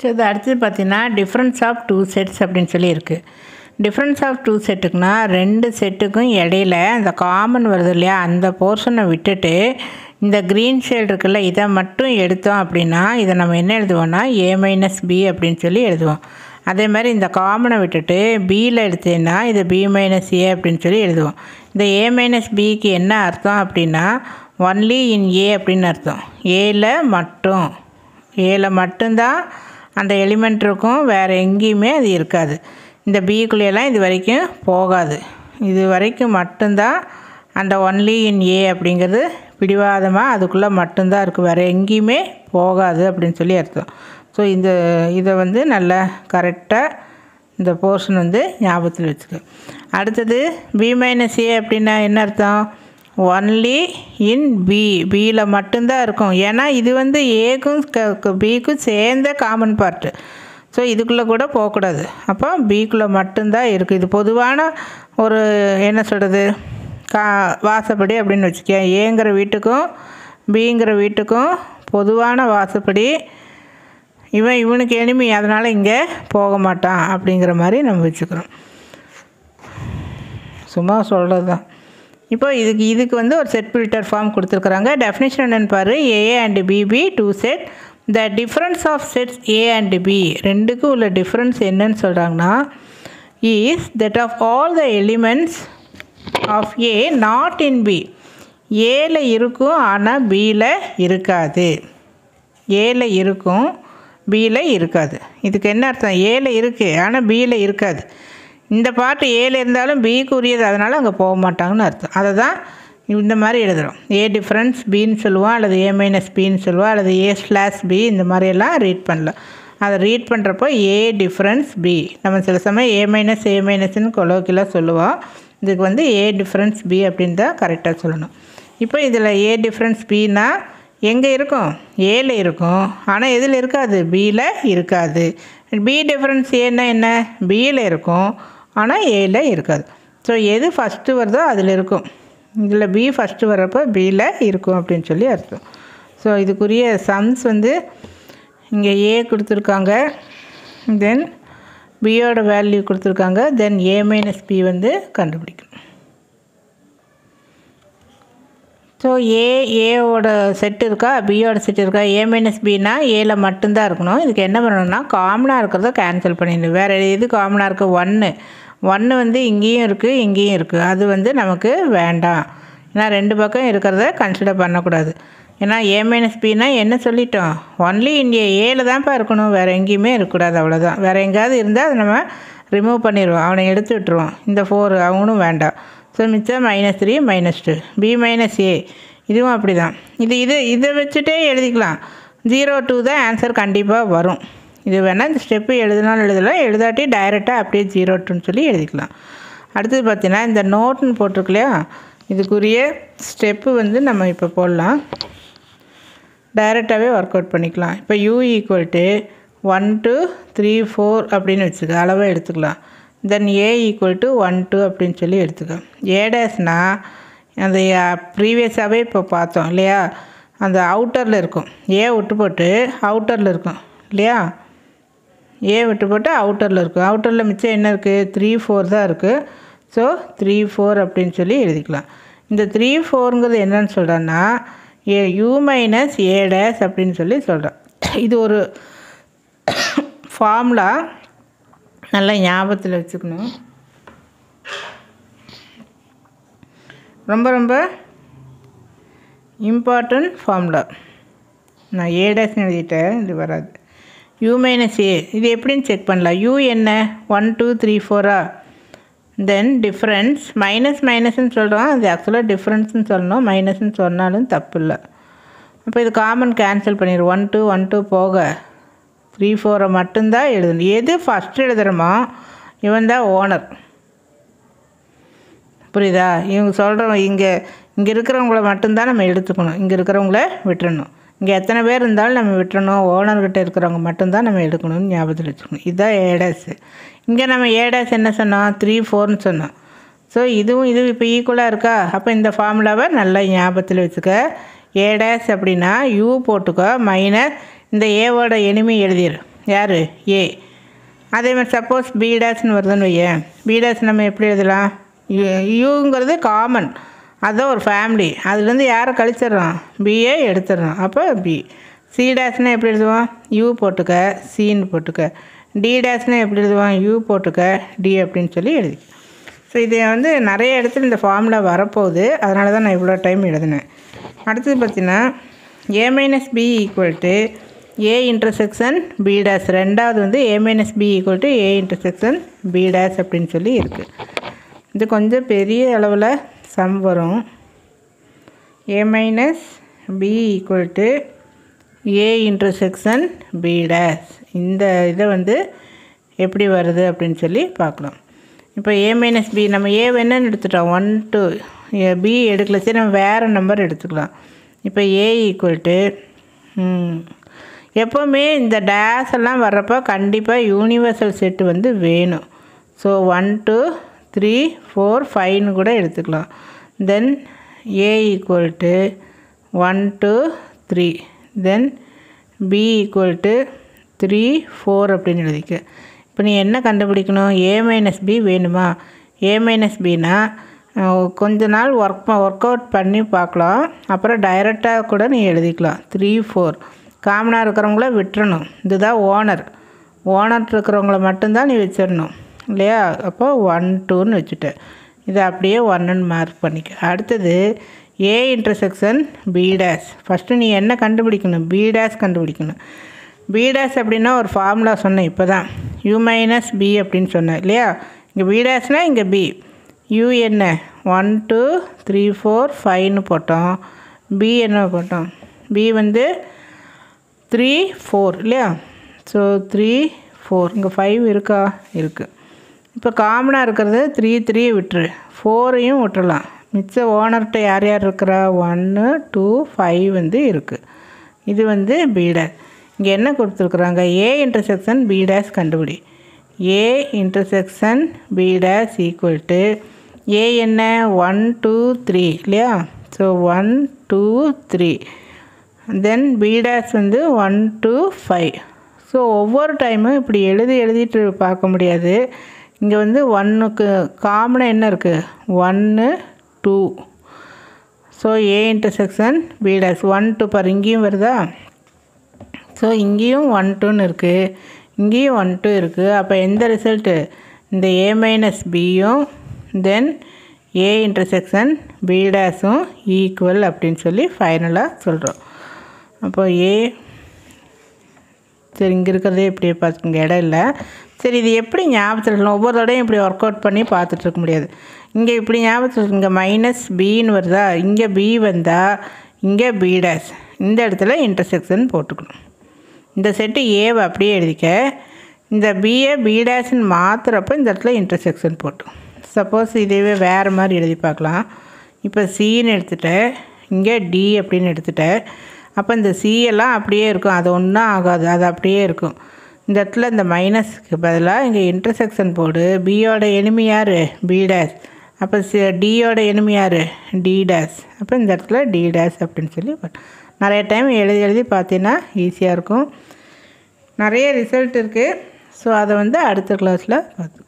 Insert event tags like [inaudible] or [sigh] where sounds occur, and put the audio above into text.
so இது அடுத்தது பார்த்திங்கன்னா டிஃப்ரென்ஸ் ஆஃப் டூ செட்ஸ் அப்படின்னு சொல்லி இருக்குது டிஃப்ரென்ஸ் ஆஃப் டூ செட்டுக்குனா ரெண்டு செட்டுக்கும் இடையில அந்த காமன் வருது இல்லையா அந்த போர்ஷனை விட்டுட்டு இந்த க்ரீன் ஷேட் இருக்குல்ல இதை மட்டும் எடுத்தோம் அப்படின்னா இதை நம்ம என்ன எழுதுவோம்னா ஏ மைனஸ் பி அப்படின்னு சொல்லி எழுதுவோம் அதே மாதிரி இந்த காமனை விட்டுட்டு பியில் எடுத்தேன்னா இது பி மைனஸ் ஏ அப்படின்னு சொல்லி எழுதுவோம் இந்த ஏ மைனஸ் பிக்கு என்ன அர்த்தம் அப்படின்னா ஒன்லி இன் ஏ அப்படின்னு அர்த்தம் ஏல மட்டும் ஏல மட்டும்தான் அந்த எலிமெண்ட் இருக்கும் வேறு எங்கேயுமே அது இருக்காது இந்த பிக்குள்ளையெல்லாம் இது வரைக்கும் போகாது இது வரைக்கும் மட்டும்தான் அந்த ஒன்லி இன் ஏ அப்படிங்கிறது பிடிவாதமாக அதுக்குள்ளே மட்டும்தான் இருக்குது வேறு எங்கேயுமே போகாது அப்படின்னு சொல்லி அர்த்தம் ஸோ இந்த இதை வந்து நல்லா கரெக்டாக இந்த போர்ஷன் வந்து ஞாபகத்தில் வச்சுக்கோ அடுத்தது பி மைனஸ் ஏ அப்படின்னா என்ன அர்த்தம் ஒன்லி இன் பி பியில் மட்டும்தான் இருக்கும் ஏன்னா இது வந்து ஏக்கும் பிக்கும் சேர்ந்த காமன் பார்ட்டு ஸோ இதுக்குள்ளே கூட போகக்கூடாது அப்போ பிக்குள்ளே மட்டும்தான் இருக்குது இது பொதுவான ஒரு என்ன சொல்கிறது கா வாசப்படி அப்படின்னு வச்சுக்கேன் ஏங்கிற வீட்டுக்கும் பிங்கிற வீட்டுக்கும் பொதுவான வாசப்படி இவன் இவனுக்கு எனிமி அதனால் இங்கே போக மாட்டான் அப்படிங்கிற மாதிரி நம்ம வச்சுக்கிறோம் சும்மா சொல்கிறது தான் இப்போ இதுக்கு இதுக்கு வந்து ஒரு செட் ஃபில்டர் ஃபார்ம் கொடுத்துருக்குறாங்க டெஃபினேஷன் என்னென்னு பாரு A and BB two set the difference of sets A and B ரெண்டுக்கும் உள்ள டிஃப்ரென்ஸ் என்னன்னு சொல்கிறாங்கன்னா is that of all the elements of A not in B ஏல இருக்கும் ஆனால் பியில் இருக்காது ஏல இருக்கும் பியில் இருக்காது இதுக்கு என்ன அர்த்தம் ஏல இருக்குது ஆனால் பியில் இருக்காது இந்த பாட்டு ஏல இருந்தாலும் பிக்கு உரியது அதனால் அங்கே போக மாட்டாங்கன்னு அர்த்தம் அதை தான் இந்த மாதிரி எழுதுகிறோம் ஏ டிஃப்ரென்ஸ் பின்னு சொல்லுவோம் அல்லது ஏ மைனஸ் பின்னு சொல்லுவா அல்லது ஏ ஸ்லாஷ் பி இந்த மாதிரியெல்லாம் ரீட் பண்ணலாம் அதை ரீட் பண்ணுறப்போ ஏ டிஃப்ரென்ஸ் பி நம்ம சில சமயம் ஏ மைனஸ் ஏ மைனஸ்ன்னு கொலோக்கிலாம் சொல்லுவோம் இதுக்கு வந்து ஏ டிஃப்ரென்ஸ் பி அப்படின்னு தான் கரெக்டாக சொல்லணும் இப்போ இதில் ஏ டிஃப்ரென்ஸ் பின்னா எங்கே இருக்கும் ஏல இருக்கும் ஆனால் எதில் இருக்காது பியில் இருக்காது பி டிஃப்ரென்ஸ் ஏன்னா என்ன பியில் இருக்கும் ஆனால் ஏயில் இருக்காது ஸோ எது ஃபஸ்ட்டு வருதோ அதில் இருக்கும் இதில் பி ஃபஸ்ட்டு வர்றப்போ பியில் இருக்கும் அப்படின்னு சொல்லி அர்த்தம் ஸோ இதுக்குரிய சம்ஸ் வந்து இங்கே ஏ கொடுத்துருக்காங்க தென் பியோட வேல்யூ கொடுத்துருக்காங்க தென் ஏ மைனஸ் பி வந்து கண்டுபிடிக்கணும் ஸோ ஏ ஏவோட செட் இருக்கா பியோட செட் இருக்கா ஏ மைனஸ் பினா ஏல மட்டும்தான் இருக்கணும் இதுக்கு என்ன பண்ணணும்னா காமனாக இருக்கிறத கேன்சல் பண்ணிடணும் வேறு எது காமனாக இருக்குது ஒன்று ஒன்று வந்து இங்கேயும் இருக்குது இங்கேயும் இருக்குது அது வந்து நமக்கு வேண்டாம் ஏன்னா ரெண்டு பக்கம் இருக்கிறத கன்சிடர் பண்ணக்கூடாது ஏன்னா ஏ மைனஸ் பினா என்ன சொல்லிட்டோம் ஒன்லி இங்கே ஏல தான்ப்பா இருக்கணும் வேறு எங்கேயுமே இருக்கக்கூடாது அவ்வளோதான் வேறு எங்கேயாவது இருந்தால் அதை நம்ம ரிமூவ் பண்ணிடுவோம் அவனை எடுத்து விட்டுருவோம் இந்த ஃபோர் அவனும் வேண்டாம் ஸோ மிச்சம் minus three minus two B minus A இதுவும் அப்படி தான் இது இது இதை வச்சுட்டே எழுதிக்கலாம் ஜீரோ டூ தான் ஆன்சர் கண்டிப்பாக வரும் இது வேணால் இந்த ஸ்டெப்பு எழுதினாலும் எழுதலாம் எழுதாட்டி டைரெக்டாக அப்படியே ஜீரோ டூன்னு சொல்லி எழுதிக்கலாம் அடுத்தது பார்த்திங்கன்னா இந்த நோட்னு போட்டிருக்கலையா இதுக்குரிய ஸ்டெப்பு வந்து நம்ம இப்போ போடலாம் டைரெக்டாகவே ஒர்க் அவுட் பண்ணிக்கலாம் இப்போ U equal to one two three four அப்படின்னு வச்சுக்க அளவாக எடுத்துக்கலாம் then A equal to one two அப்படின்னு சொல்லி எடுத்துக்கோ ஏ டேஸ்னால் அந்த ப்ரீவியஸாகவே uh, இப்போ பார்த்தோம் இல்லையா அந்த அவுட்டரில் இருக்கும் ஏ விட்டு போட்டு அவுட்டரில் இருக்கும் இல்லையா ஏ விட்டு போட்டு அவுட்டரில் இருக்கும் அவுட்டரில் மிச்சம் என்ன இருக்குது த்ரீ ஃபோர் தான் இருக்குது ஸோ த்ரீ ஃபோர் அப்படின்னு சொல்லி எழுதிக்கலாம் இந்த த்ரீ ஃபோருங்கிறது என்னன்னு சொல்கிறேன்னா A U minus A dash அப்படின்னு சொல்லி சொல்கிறேன் இது ஒரு ஃபார்முலா [coughs] நல்லா ஞாபகத்தில் வச்சுக்கணும் ரொம்ப ரொம்ப இம்பார்ட்டன்ட் ஃபார்முலா நான் ஏ டேஸ்னு எழுதிட்டேன் இது வராது யூ மைனஸ் ஏ இது எப்படின்னு செக் பண்ணலாம் யூ என்ன ஒன் டூ த்ரீ ஃபோரா தென் டிஃப்ரென்ஸ் மைனஸ் மைனஸ்ன்னு சொல்கிறோம் அது ஆக்சுவலாக டிஃப்ரென்ஸ்ன்னு சொல்லணும் மைனஸ்ன்னு சொன்னாலும் தப்பு இல்லை அப்போ இது காமன் கேன்சல் பண்ணிடுவோம் ஒன் டூ ஒன் டூ போக த்ரீ ஃபோரை மட்டும்தான் எழுதணும் எது ஃபஸ்ட்டு எழுதுகிறோமோ இவன் தான் ஓனர் புரியுதா இவங்க சொல்கிறோம் இங்கே இங்கே இருக்கிறவங்கள மட்டும்தான் நம்ம எடுத்துக்கணும் இங்கே இருக்கிறவங்கள விட்டுறணும் இங்கே எத்தனை பேர் இருந்தாலும் நம்ம விட்டுறணும் ஓனர்கிட்ட இருக்கிறவங்க மட்டும்தான் நம்ம எடுக்கணும்னு ஞாபகத்தில் வச்சுக்கணும் இதுதான் ஏடாஸ் இங்கே நம்ம ஏடாஸ் என்ன சொன்னோம் த்ரீ ஃபோர்னு சொன்னோம் ஸோ இதுவும் இதுவும் இப்போ ஈக்குவலாக இருக்கா அப்போ இந்த ஃபார்முலாவை நல்லா ஞாபகத்தில் வச்சுக்க ஏடாஸ் அப்படின்னா யூ போட்டுக்கோ மைனஸ் இந்த ஏவோட எனிமி எழுதிடு யார் ஏ அதே மாதிரி சப்போஸ் பி டேஷ்னு வருதுன்னு வைய பி நம்ம எப்படி எழுதலாம் யூங்கிறது காமன் அதுதான் ஒரு ஃபேமிலி அதுலேருந்து யாரை கழிச்சிட்றோம் பிஏ எடுத்துடுறோம் அப்போ பி சி டேஸ்னால் எப்படி எழுதுவோம் யூ போட்டுக்க சின்னு போட்டுக்க டி டேஸ்னால் எப்படி எழுதுவோம் யூ போட்டுக்க டி அப்படின்னு சொல்லி எழுதி ஸோ இதை வந்து நிறைய இடத்துல இந்த ஃபார்மில் வரப்போகுது அதனால தான் நான் இவ்வளோ டைம் எழுதினேன் அடுத்தது பார்த்திங்கன்னா A minus B equal to A intersection B dash ரெண்டாவது வந்து A minus B equal to A intersection B dash அப்படின்னு சொல்லி இருக்குது இது கொஞ்சம் பெரிய அளவில் சம் வரும் A minus B equal to A intersection B dash இந்த இதை வந்து எப்படி வருது அப்படின்னு சொல்லி பார்க்கலாம் இப்போ ஏ மைனஸ் பி நம்ம ஏ வேணுன்னு எடுத்துட்டோம் ஒன் டூ பி எடுக்கல சரி நம்ம வேறு நம்பர் எடுத்துக்கலாம் இப்போ ஏ ஈக்குவல் டு எப்போவுமே இந்த டேஸ் எல்லாம் வர்றப்போ கண்டிப்பாக யூனிவர்சல் செட்டு வந்து வேணும் so one two three four ஃபைவ்னு கூட எடுத்துக்கலாம் then A equal to one two three then B equal to three four அப்படின்னு எழுதிக்க இப்போ நீ என்ன கண்டுபிடிக்கணும் ஏ மைனஸ் பி வேணுமா ஏ மைனஸ் பினா கொஞ்ச நாள் ஒர்க் ஒர்க் அவுட் பண்ணி பார்க்கலாம் அப்புறம் டைரெக்டாக கூட நீ எழுதிக்கலாம் த்ரீ ஃபோர் காமனாக இருக்கிறவங்கள விட்டுறணும் இதுதான் ஓனர் ஓனர் இருக்கிறவங்கள மட்டும்தான் நீ வச்சிடணும் இல்லையா அப்போ ஒன் டூன்னு வச்சுட்டேன் இதை அப்படியே ஒன்னுன்னு மார்க் பண்ணிக்க அடுத்தது A intersection B dash first நீ என்ன கண்டுபிடிக்கணும் பி டேஸ் கண்டுபிடிக்கணும் பி டேஸ் அப்படின்னா ஒரு ஃபார்முலா சொன்னேன் இப்போ தான் யூ மைனஸ் பி அப்படின்னு சொன்னேன் இல்லையா இங்கே பி டேஸ்னால் இங்கே பி யூ என்ன ஒன் டூ த்ரீ ஃபோர் ஃபைவ்னு போட்டோம் பி என்ன போட்டோம் பி வந்து த்ரீ ஃபோர் இல்லையா ஸோ த்ரீ ஃபோர் இங்கே ஃபைவ் இருக்கா இருக்குது இப்போ காமனாக இருக்கிறது த்ரீ த்ரீ விட்டுரு ஃபோரையும் விட்டுடலாம் மிச்ச ஓனர்கிட்ட யார் யார் இருக்கிறா ஒன்று டூ ஃபைவ் வந்து இருக்குது இது வந்து பீடேஸ் இங்கே என்ன கொடுத்துருக்குறாங்க ஏ இன்டர்செக்ஷன் பி டேஸ் கண்டுபிடி A intersection B dash equal to A என்ன ஒன் டூ த்ரீ இல்லையா so one two three then B dash வந்து ஒன் டூ ஃபைவ் ஸோ ஒவ்வொரு டைமும் இப்படி எழுதி எழுதிட்டு பார்க்க முடியாது இங்கே வந்து ஒன்றுக்கு காமனாக என்ன இருக்குது ஒன்று two so A intersection B dash one two four இங்கேயும் வருதா ஸோ இங்கேயும் ஒன் டூன்னு இருக்குது இங்கேயும் ஒன் டூ இருக்குது அப்போ எந்த ரிசல்ட்டு இந்த ஏ மைனஸ் பியும் தென் ஏ இன்டர்செக்ஷன் பி டேஸும் ஈக்குவல் அப்படின்னு சொல்லி ஃபைனலாக சொல்கிறோம் அப்போ ஏ சரி இங்கே இருக்கிறதே இப்படியே இங்கே இடம் இல்லை சரி இது எப்படி ஞாபகத்தில் இருக்கணும் ஒவ்வொரு தடையும் இப்படி ஒர்க் அவுட் பண்ணி பார்த்துட்டு இருக்க முடியாது இங்கே இப்படி ஞாபகத்தில் இங்கே மைனஸ் பின்னு வருதா இங்கே பி வந்தால் இங்கே பி டேஸ் இந்த இடத்துல இன்டர்செக்ஷன் போட்டுக்கணும் இந்த செட்டு ஏவை அப்படியே எழுதிக்க இந்த பிஏ பி டேஸ்ன்னு மாற்றுறப்ப இந்த இடத்துல இன்டர்செக்ஷன் போட்டு சப்போஸ் இதுவே வேறு மாதிரி எழுதி பார்க்கலாம் இப்போ சின்னு எடுத்துகிட்டு இங்கே டி அப்படின்னு எடுத்துகிட்டேன் அப்போ இந்த சீயெல்லாம் அப்படியே இருக்கும் அது ஒன்றும் ஆகாது அது அப்படியே இருக்கும் இந்த இடத்துல இந்த மைனஸ்க்கு பதிலாக இங்கே இன்டர்செக்ஷன் போடு பியோட எனிமி யார் பி டேஸ் அப்போ சி டியோட எனிமியார் டி டேஸ் அப்போ இந்த இடத்துல டி டேஸ் அப்படின்னு சொல்லி நிறைய டைம் எழுதி எழுதி பார்த்தீங்கன்னா ஈஸியாக இருக்கும் நிறைய ரிசல்ட் இருக்குது ஸோ அதை வந்து அடுத்த கிளாஸில் பார்த்து